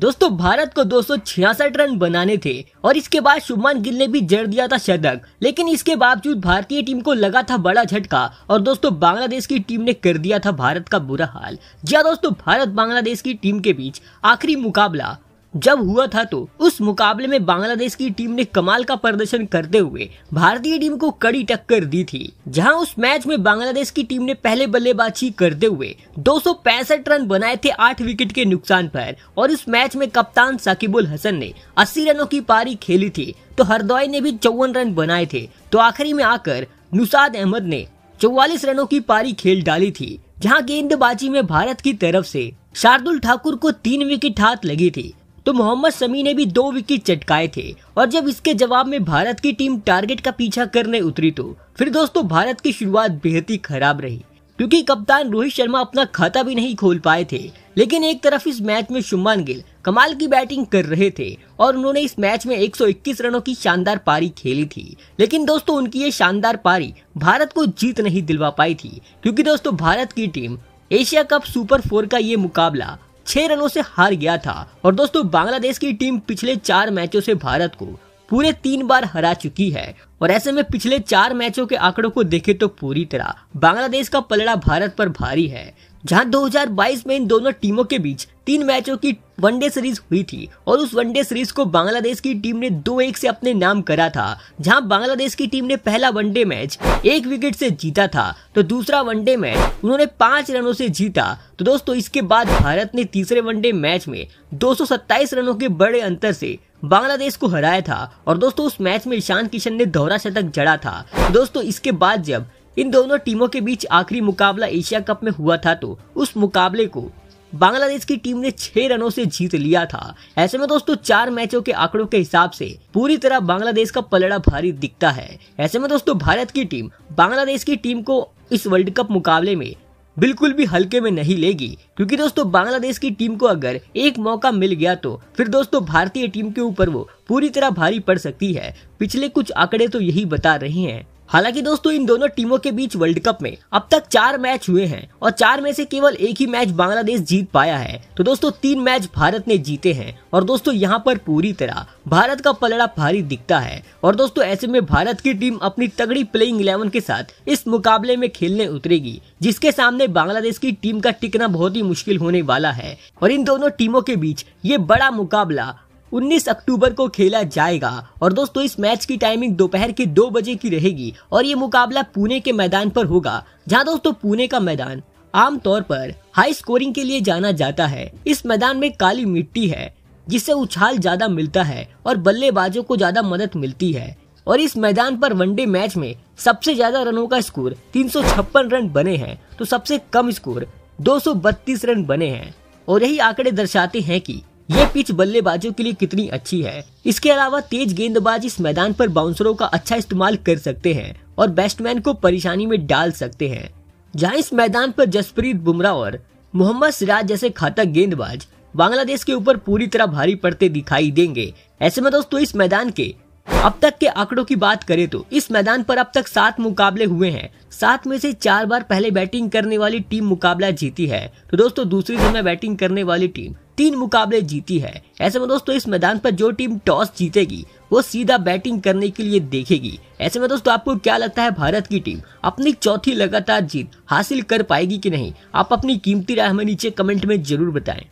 दोस्तों भारत को दो रन बनाने थे और इसके बाद शुभमान गिल ने भी जड़ दिया था शतक लेकिन इसके बावजूद भारतीय टीम को लगा था बड़ा झटका और दोस्तों बांग्लादेश की टीम ने कर दिया था भारत का बुरा हाल जी हाँ दोस्तों भारत बांग्लादेश की टीम के बीच आखिरी मुकाबला जब हुआ था तो उस मुकाबले में बांग्लादेश की टीम ने कमाल का प्रदर्शन करते हुए भारतीय टीम को कड़ी टक्कर दी थी जहां उस मैच में बांग्लादेश की टीम ने पहले बल्लेबाजी करते हुए दो रन बनाए थे आठ विकेट के नुकसान पर और उस मैच में कप्तान साकिबुल हसन ने अस्सी रनों की पारी खेली थी तो हरदोई ने भी चौवन रन बनाए थे तो आखिरी में आकर नुसाद अहमद ने चौवालीस रनों की पारी खेल डाली थी जहाँ गेंदबाजी में भारत की तरफ ऐसी शार्दुल ठाकुर को तीन विकेट हाथ लगी थी तो मोहम्मद शमी ने भी दो विकेट चटकाए थे और जब इसके जवाब में भारत की टीम टारगेट का पीछा करने उतरी तो फिर दोस्तों भारत की शुरुआत बेहद ही खराब रही क्योंकि कप्तान रोहित शर्मा अपना खाता भी नहीं खोल पाए थे लेकिन एक तरफ इस मैच में शुमान गिल कमाल की बैटिंग कर रहे थे और उन्होंने इस मैच में 121 रनों की शानदार पारी खेली थी लेकिन दोस्तों उनकी ये शानदार पारी भारत को जीत नहीं दिलवा पाई थी क्योंकि दोस्तों भारत की team Asia cup super four का ये मुकाबला छह रनों से हार गया था और दोस्तों बांग्लादेश की टीम पिछले चार मैचों से भारत को पूरे तीन बार हरा चुकी है और ऐसे में पिछले चार मैचों के आंकड़ों को देखें तो पूरी तरह बांग्लादेश का पलड़ा भारत पर भारी है जहां 2022 में इन दोनों टीमों के बीच तीन मैचों की वनडे सीरीज हुई थी और उस वनडे सीरीज को बांग्लादेश की टीम ने दो एक से अपने नाम करा था जहां बांग्लादेश की टीम ने पहला वनडे मैच एक विकेट से जीता था तो दूसरा वनडे मैच उन्होंने पांच रनों से जीता तो दोस्तों इसके बाद भारत ने तीसरे वनडे मैच में दो रनों के बड़े अंतर से बांग्लादेश को हराया था और दोस्तों उस मैच में ईशान किशन ने दोहरा शतक जड़ा था दोस्तों इसके बाद जब इन दोनों टीमों के बीच आखिरी मुकाबला एशिया कप में हुआ था तो उस मुकाबले को बांग्लादेश की टीम ने छह रनों से जीत लिया था ऐसे में दोस्तों चार मैचों के आंकड़ों के हिसाब से पूरी तरह बांग्लादेश का पलड़ा भारी दिखता है ऐसे में दोस्तों भारत की टीम बांग्लादेश की टीम को इस वर्ल्ड कप मुकाबले में बिल्कुल भी हल्के में नहीं लेगी क्योंकि दोस्तों बांग्लादेश की टीम को अगर एक मौका मिल गया तो फिर दोस्तों भारतीय टीम के ऊपर वो पूरी तरह भारी पड़ सकती है पिछले कुछ आंकड़े तो यही बता रहे हैं हालांकि दोस्तों इन दोनों टीमों के बीच वर्ल्ड कप में अब तक चार मैच हुए हैं और चार में से केवल एक ही मैच बांग्लादेश जीत पाया है तो दोस्तों तीन मैच भारत ने जीते हैं और दोस्तों यहाँ पर पूरी तरह भारत का पलड़ा भारी दिखता है और दोस्तों ऐसे में भारत की टीम अपनी तगड़ी प्लेइंग इलेवन के साथ इस मुकाबले में खेलने उतरेगी जिसके सामने बांग्लादेश की टीम का टिकना बहुत ही मुश्किल होने वाला है और इन दोनों टीमों के बीच ये बड़ा मुकाबला 19 अक्टूबर को खेला जाएगा और दोस्तों इस मैच की टाइमिंग दोपहर के दो बजे की रहेगी और ये मुकाबला पुणे के मैदान पर होगा जहां दोस्तों पुणे का मैदान आमतौर पर हाई स्कोरिंग के लिए जाना जाता है इस मैदान में काली मिट्टी है जिससे उछाल ज्यादा मिलता है और बल्लेबाजों को ज्यादा मदद मिलती है और इस मैदान पर वनडे मैच में सबसे ज्यादा रनों का स्कोर तीन रन बने हैं तो सबसे कम स्कोर दो रन बने हैं और यही आंकड़े दर्शाते हैं की ये पिच बल्लेबाजों के लिए कितनी अच्छी है इसके अलावा तेज गेंदबाज इस मैदान पर बाउंसरों का अच्छा इस्तेमाल कर सकते हैं और बैट्समैन को परेशानी में डाल सकते हैं जहाँ इस मैदान पर जसप्रीत बुमराह और मोहम्मद सिराज जैसे खातक गेंदबाज बांग्लादेश के ऊपर पूरी तरह भारी पड़ते दिखाई देंगे ऐसे में दोस्तों इस मैदान के अब तक के आंकड़ों की बात करें तो इस मैदान पर अब तक सात मुकाबले हुए हैं सात में से चार बार पहले बैटिंग करने वाली टीम मुकाबला जीती है तो दोस्तों दूसरी दिन में बैटिंग करने वाली टीम तीन मुकाबले जीती है ऐसे में दोस्तों इस मैदान पर जो टीम टॉस जीतेगी वो सीधा बैटिंग करने के लिए देखेगी ऐसे में दोस्तों आपको क्या लगता है भारत की टीम अपनी चौथी लगातार जीत हासिल कर पाएगी कि नहीं आप अपनी कीमती राय हमें नीचे कमेंट में जरूर बताएं